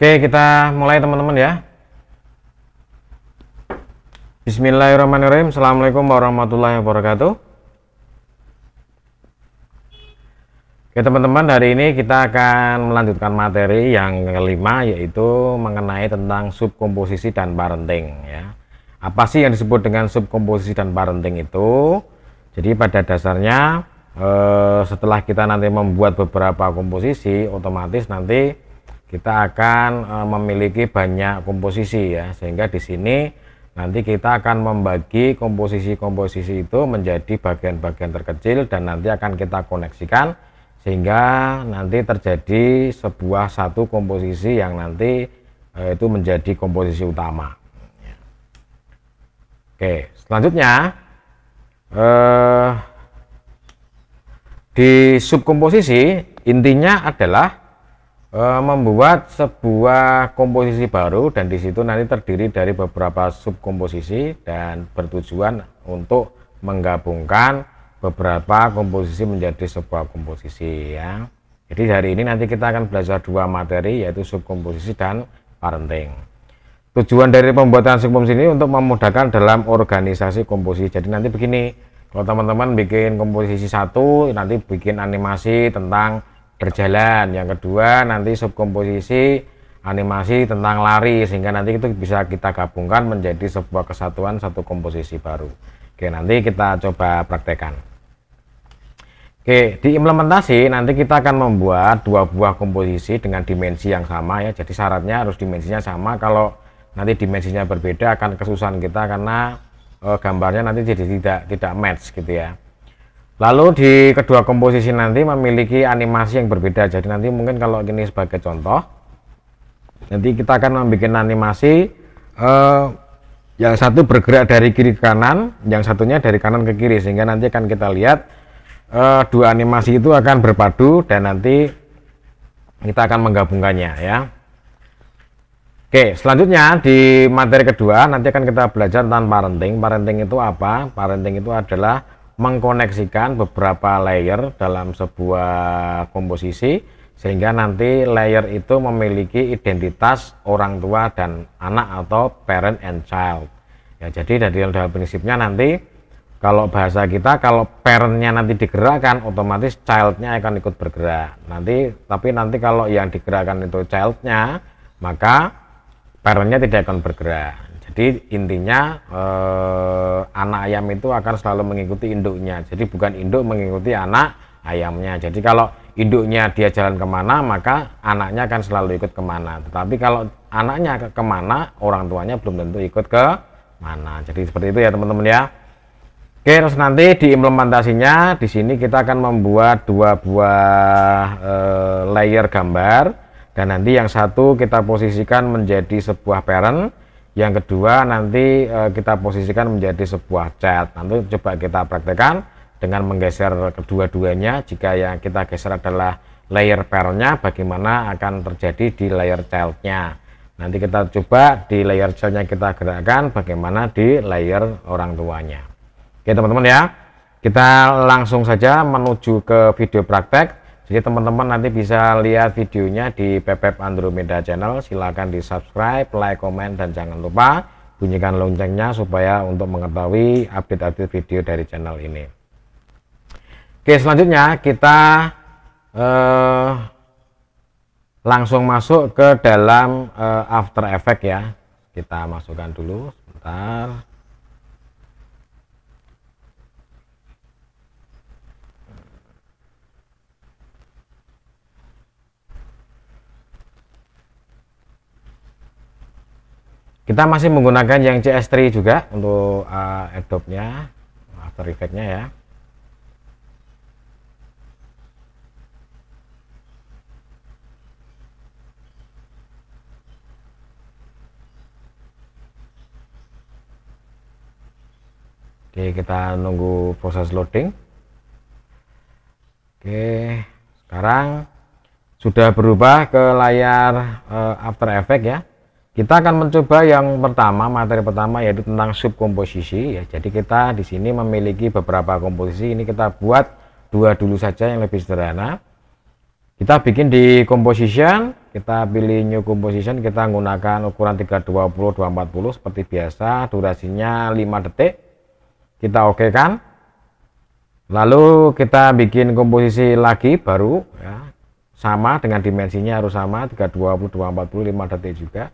Oke, kita mulai teman-teman ya. Bismillahirrahmanirrahim. Assalamualaikum warahmatullahi wabarakatuh. Oke teman-teman, hari ini kita akan melanjutkan materi yang kelima yaitu mengenai tentang subkomposisi dan parenting ya. Apa sih yang disebut dengan subkomposisi dan parenting itu? Jadi pada dasarnya eh, setelah kita nanti membuat beberapa komposisi, otomatis nanti kita akan e, memiliki banyak komposisi ya sehingga di sini nanti kita akan membagi komposisi-komposisi itu menjadi bagian-bagian terkecil dan nanti akan kita koneksikan sehingga nanti terjadi sebuah satu komposisi yang nanti e, itu menjadi komposisi utama oke selanjutnya e, di subkomposisi intinya adalah Eh, membuat sebuah komposisi baru dan di situ nanti terdiri dari beberapa subkomposisi dan bertujuan untuk menggabungkan beberapa komposisi menjadi sebuah komposisi ya. Jadi hari ini nanti kita akan belajar dua materi yaitu subkomposisi dan parenting. Tujuan dari pembuatan subkomposisi ini untuk memudahkan dalam organisasi komposisi. Jadi nanti begini, kalau teman-teman bikin komposisi satu, nanti bikin animasi tentang berjalan. Yang kedua nanti subkomposisi animasi tentang lari sehingga nanti itu bisa kita gabungkan menjadi sebuah kesatuan satu komposisi baru. Oke, nanti kita coba praktekkan. Oke, di implementasi nanti kita akan membuat dua buah komposisi dengan dimensi yang sama ya. Jadi syaratnya harus dimensinya sama. Kalau nanti dimensinya berbeda akan kesusahan kita karena eh, gambarnya nanti jadi tidak tidak match gitu ya. Lalu di kedua komposisi nanti memiliki animasi yang berbeda. Jadi nanti mungkin kalau ini sebagai contoh, nanti kita akan membuat animasi eh, yang satu bergerak dari kiri ke kanan, yang satunya dari kanan ke kiri, sehingga nanti akan kita lihat eh, dua animasi itu akan berpadu dan nanti kita akan menggabungkannya ya. Oke, selanjutnya di materi kedua nanti akan kita belajar tentang parenting. Parenting itu apa? Parenting itu adalah mengkoneksikan beberapa layer dalam sebuah komposisi sehingga nanti layer itu memiliki identitas orang tua dan anak atau parent and child. Ya, jadi dari dalam prinsipnya nanti kalau bahasa kita kalau parentnya nanti digerakkan otomatis childnya akan ikut bergerak nanti tapi nanti kalau yang digerakkan itu childnya maka parentnya tidak akan bergerak jadi intinya eh, anak ayam itu akan selalu mengikuti induknya. Jadi bukan induk mengikuti anak ayamnya. Jadi kalau induknya dia jalan kemana, maka anaknya akan selalu ikut kemana. Tetapi kalau anaknya ke kemana, orang tuanya belum tentu ikut ke mana. Jadi seperti itu ya teman-teman ya. Oke, terus nanti di implementasinya di sini kita akan membuat dua buah e, layer gambar dan nanti yang satu kita posisikan menjadi sebuah parent yang kedua nanti e, kita posisikan menjadi sebuah chat. Nanti coba kita praktekkan dengan menggeser kedua-duanya. Jika yang kita geser adalah layer pairnya, bagaimana akan terjadi di layer childnya. Nanti kita coba di layer childnya kita gerakkan bagaimana di layer orang tuanya. Oke teman-teman ya, kita langsung saja menuju ke video praktek jadi teman-teman nanti bisa lihat videonya di Pepep Andromeda channel. Silahkan di subscribe, like, komen, dan jangan lupa bunyikan loncengnya supaya untuk mengetahui update-update video dari channel ini. Oke selanjutnya kita eh, langsung masuk ke dalam eh, After Effect ya. Kita masukkan dulu sebentar. kita masih menggunakan yang CS3 juga untuk uh, Adobe-nya After effects nya ya Oke, kita nunggu proses loading. Oke, sekarang sudah berubah ke layar uh, After Effect ya. Kita akan mencoba yang pertama, materi pertama yaitu tentang subkomposisi ya. Jadi kita di sini memiliki beberapa komposisi. Ini kita buat dua dulu saja yang lebih sederhana. Kita bikin di composition, kita pilih new composition, kita gunakan ukuran 320 240 seperti biasa, durasinya 5 detik. Kita oke okay kan. Lalu kita bikin komposisi lagi baru ya. Sama dengan dimensinya harus sama 320 240 5 detik juga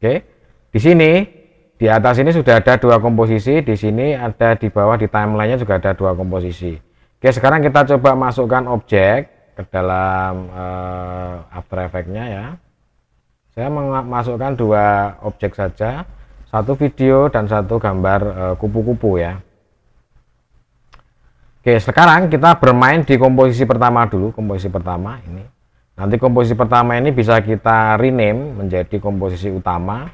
Oke. Di sini di atas ini sudah ada dua komposisi, di sini ada di bawah di timelinenya juga ada dua komposisi. Oke, sekarang kita coba masukkan objek ke dalam uh, After Effects-nya ya. Saya memasukkan dua objek saja, satu video dan satu gambar eh, kupu-kupu uh, kupu -kupu, ya. Oke, sekarang kita bermain di komposisi pertama dulu, komposisi pertama ini. Nanti komposisi pertama ini bisa kita rename menjadi komposisi utama.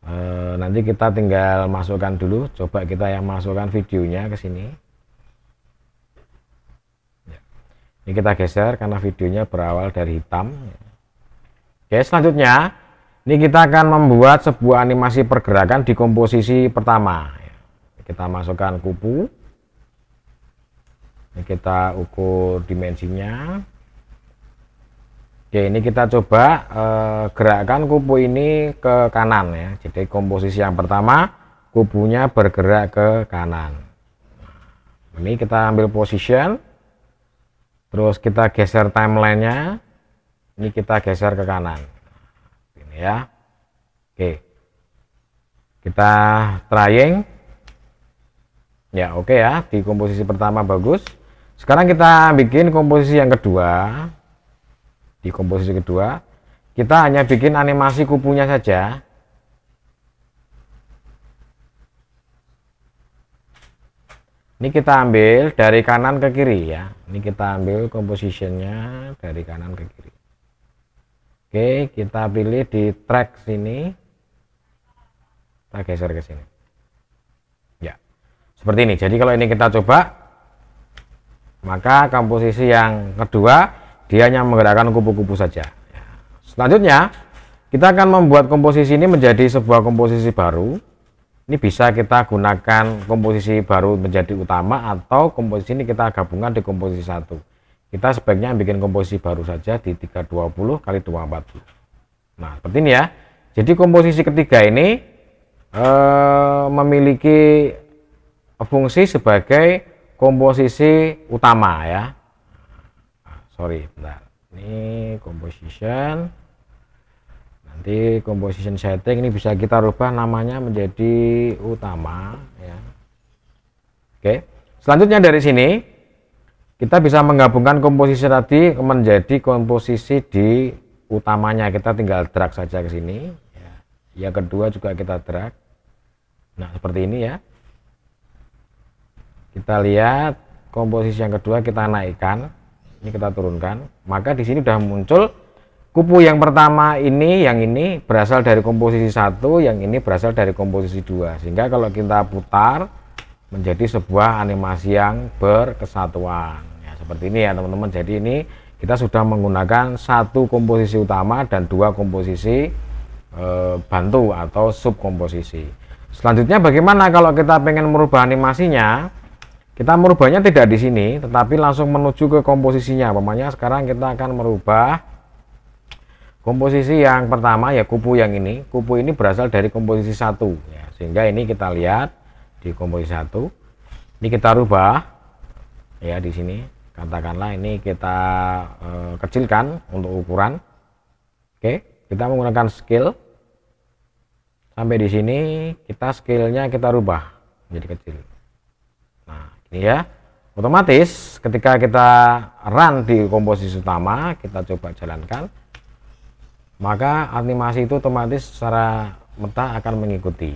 E, nanti kita tinggal masukkan dulu. Coba kita yang masukkan videonya ke sini. Ya. Ini kita geser karena videonya berawal dari hitam. Oke, selanjutnya ini kita akan membuat sebuah animasi pergerakan di komposisi pertama. Ya. Kita masukkan kupu. Ini kita ukur dimensinya. Oke, ya, ini kita coba e, gerakkan kupu ini ke kanan ya. Jadi komposisi yang pertama kupunya bergerak ke kanan. Ini kita ambil position, terus kita geser timelinenya. Ini kita geser ke kanan. Ini ya. Oke. Kita trying. Ya oke ya. Di komposisi pertama bagus. Sekarang kita bikin komposisi yang kedua di komposisi kedua kita hanya bikin animasi kupunya saja ini kita ambil dari kanan ke kiri ya ini kita ambil komposisinya dari kanan ke kiri oke kita pilih di track sini kita geser ke sini ya seperti ini jadi kalau ini kita coba maka komposisi yang kedua dia hanya menggerakkan kupu-kupu saja. Selanjutnya, kita akan membuat komposisi ini menjadi sebuah komposisi baru. Ini bisa kita gunakan komposisi baru menjadi utama atau komposisi ini kita gabungkan di komposisi satu. Kita sebaiknya bikin komposisi baru saja di 320 kali 240. Nah, seperti ini ya. Jadi komposisi ketiga ini eh, memiliki fungsi sebagai komposisi utama ya sorry bentar ini composition nanti composition setting ini bisa kita rubah namanya menjadi utama ya oke selanjutnya dari sini kita bisa menggabungkan komposisi tadi menjadi komposisi di utamanya kita tinggal drag saja ke sini ya. yang kedua juga kita drag nah seperti ini ya kita lihat komposisi yang kedua kita naikkan ini kita turunkan maka di sini sudah muncul kupu yang pertama ini yang ini berasal dari komposisi satu yang ini berasal dari komposisi dua sehingga kalau kita putar menjadi sebuah animasi yang berkesatuan ya, seperti ini ya teman-teman jadi ini kita sudah menggunakan satu komposisi utama dan dua komposisi e, bantu atau subkomposisi selanjutnya bagaimana kalau kita pengen merubah animasinya kita merubahnya tidak di sini, tetapi langsung menuju ke komposisinya. Pokoknya sekarang kita akan merubah komposisi yang pertama ya kupu yang ini. Kupu ini berasal dari komposisi satu, ya. sehingga ini kita lihat di komposisi satu. Ini kita rubah ya di sini. Katakanlah ini kita e, kecilkan untuk ukuran. Oke, kita menggunakan skill sampai di sini kita skillnya kita rubah menjadi kecil ya otomatis ketika kita run di komposisi utama kita coba jalankan maka animasi itu otomatis secara meta akan mengikuti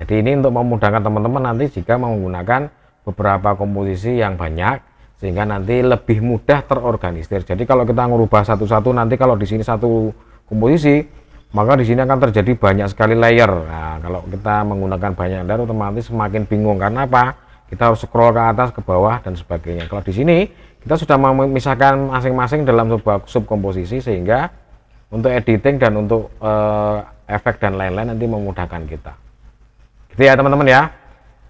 jadi ini untuk memudahkan teman-teman nanti jika menggunakan beberapa komposisi yang banyak sehingga nanti lebih mudah terorganisir. Jadi kalau kita merubah satu-satu nanti kalau di sini satu komposisi maka di sini akan terjadi banyak sekali layer. Nah, kalau kita menggunakan banyak layer otomatis semakin bingung karena apa? kita harus scroll ke atas ke bawah dan sebagainya kalau di sini kita sudah memisahkan masing-masing dalam sebuah subkomposisi sehingga untuk editing dan untuk uh, efek dan lain-lain nanti memudahkan kita gitu ya teman-teman ya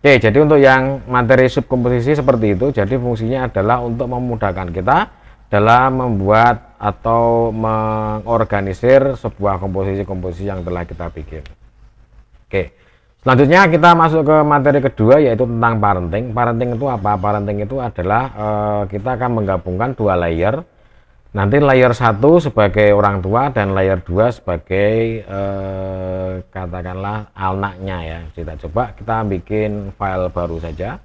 Oke, jadi untuk yang materi subkomposisi seperti itu, jadi fungsinya adalah untuk memudahkan kita dalam membuat atau mengorganisir sebuah komposisi-komposisi yang telah kita bikin. Oke. Selanjutnya kita masuk ke materi kedua yaitu tentang parenting. Parenting itu apa? Parenting itu adalah e, kita akan menggabungkan dua layer. Nanti layer satu sebagai orang tua dan layer dua sebagai e, katakanlah anaknya ya. Kita coba kita bikin file baru saja.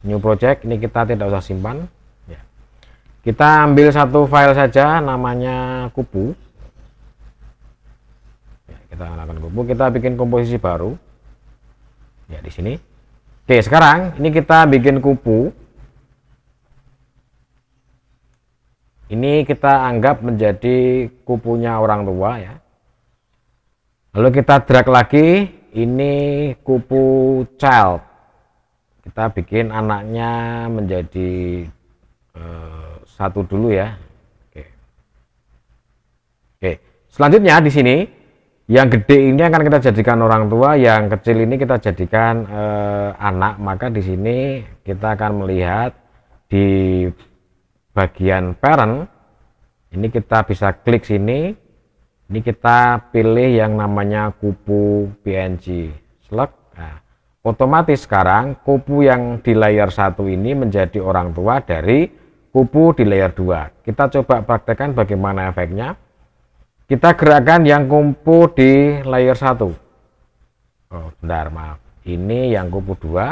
New project ini kita tidak usah simpan. Ya. Kita ambil satu file saja namanya kupu kita nyalakan kupu kita bikin komposisi baru ya di sini oke sekarang ini kita bikin kupu ini kita anggap menjadi kupunya orang tua ya lalu kita drag lagi ini kupu child kita bikin anaknya menjadi eh, satu dulu ya oke selanjutnya di sini yang gede ini akan kita jadikan orang tua, yang kecil ini kita jadikan eh, anak. Maka di sini kita akan melihat di bagian parent ini kita bisa klik sini. Ini kita pilih yang namanya kupu PNG. Select. Nah, otomatis sekarang kupu yang di layer satu ini menjadi orang tua dari kupu di layer 2. Kita coba praktekkan bagaimana efeknya kita gerakan yang kumpul di layer 1 oh, bentar maaf ini yang kumpul 2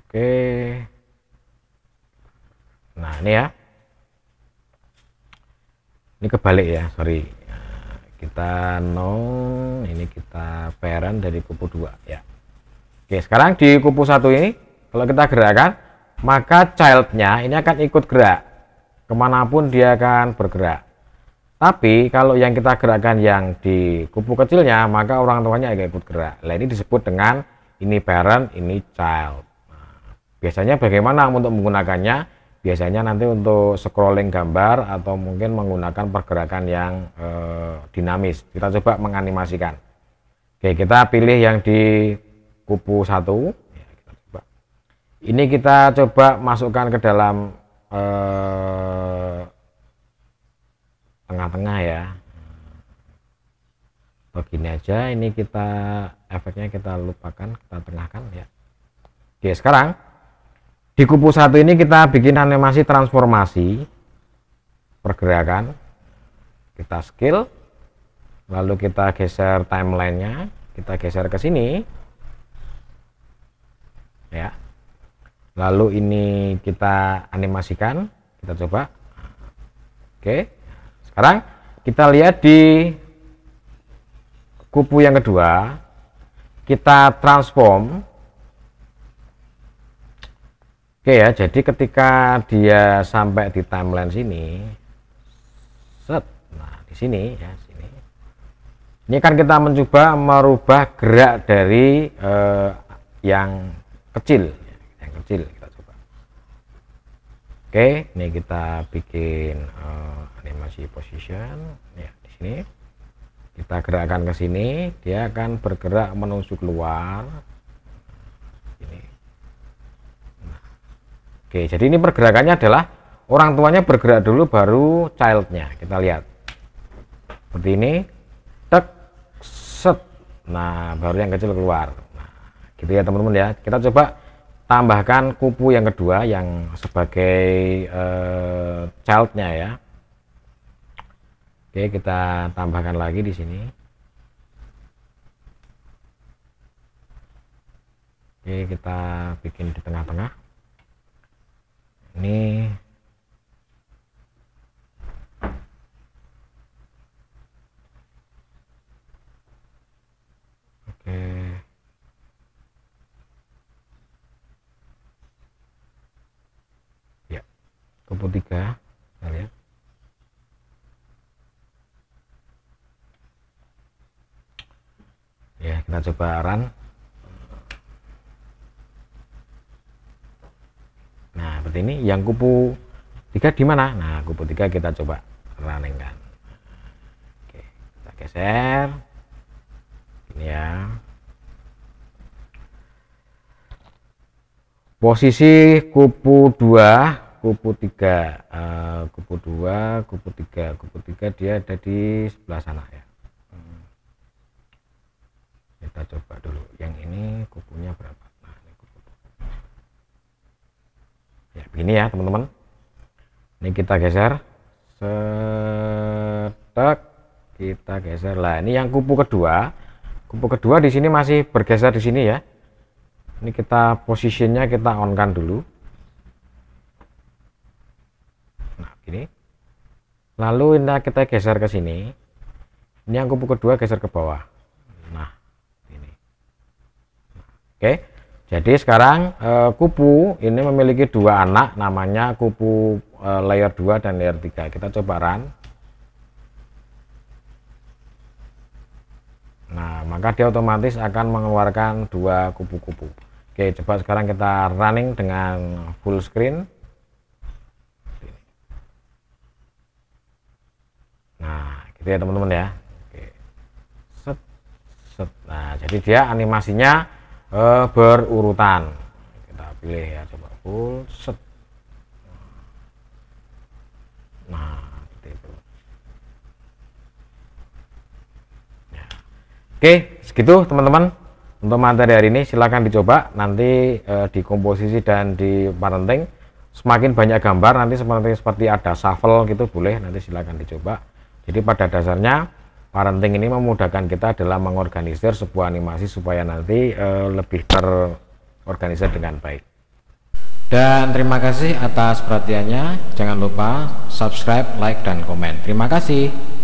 oke nah ini ya ini kebalik ya sorry kita non. ini kita parent dari kupu dua. ya oke sekarang di kupu satu ini kalau kita gerakan maka childnya ini akan ikut gerak kemanapun dia akan bergerak tapi kalau yang kita gerakkan yang di kupu kecilnya maka orang tuanya agak ikut gerak nah ini disebut dengan ini parent ini child nah, biasanya bagaimana untuk menggunakannya biasanya nanti untuk scrolling gambar atau mungkin menggunakan pergerakan yang eh, dinamis kita coba menganimasikan oke kita pilih yang di kupu satu ya, ini kita coba masukkan ke dalam Eh, tengah-tengah ya begini aja ini kita efeknya kita lupakan kita tengahkan ya oke sekarang di kupu satu ini kita bikin animasi transformasi pergerakan kita skill lalu kita geser timelinenya kita geser ke sini ya lalu ini kita animasikan kita coba oke sekarang kita lihat di kupu yang kedua kita transform oke ya jadi ketika dia sampai di timeline sini set nah di sini ya sini ini kan kita mencoba merubah gerak dari eh, yang kecil yang kecil kita coba oke ini kita bikin uh, animasi position ya di sini kita gerakkan ke sini dia akan bergerak menuju keluar ini nah. oke jadi ini pergerakannya adalah orang tuanya bergerak dulu baru childnya kita lihat seperti ini tek set nah baru yang kecil keluar nah, gitu ya teman-teman ya kita coba tambahkan kupu yang kedua yang sebagai uh, childnya ya oke kita tambahkan lagi di sini oke kita bikin di tengah-tengah ini 63 kita lihat ya kita coba run nah seperti ini yang kupu 3 di mana nah kupu 3 kita coba running kan oke kita geser ini ya posisi kupu 2 kupu 3 uh, eh, kupu 2 kupu 3 kupu 3 dia ada di sebelah sana ya hmm. kita coba dulu yang ini kupunya berapa nah ini kupu ya begini ya teman-teman ini kita geser setek kita geser lah ini yang kupu kedua kupu kedua di sini masih bergeser di sini ya ini kita posisinya kita onkan dulu gini lalu ini kita geser ke sini ini yang kupu kedua geser ke bawah nah ini oke jadi sekarang eh, kupu ini memiliki dua anak namanya kupu eh, layer 2 dan layer 3 kita coba run nah maka dia otomatis akan mengeluarkan dua kupu-kupu oke coba sekarang kita running dengan full screen Nah, gitu ya teman-teman ya. Oke. Set, set. Nah, jadi dia animasinya eh, berurutan. Kita pilih ya, coba full set. Nah, gitu Ya. ya. Oke, segitu teman-teman. Untuk materi hari ini silahkan dicoba nanti eh, di komposisi dan di parenting semakin banyak gambar nanti seperti seperti ada shuffle gitu boleh nanti silahkan dicoba. Jadi pada dasarnya parenting ini memudahkan kita dalam mengorganisir sebuah animasi supaya nanti e, lebih terorganisir dengan baik. Dan terima kasih atas perhatiannya. Jangan lupa subscribe, like, dan komen. Terima kasih.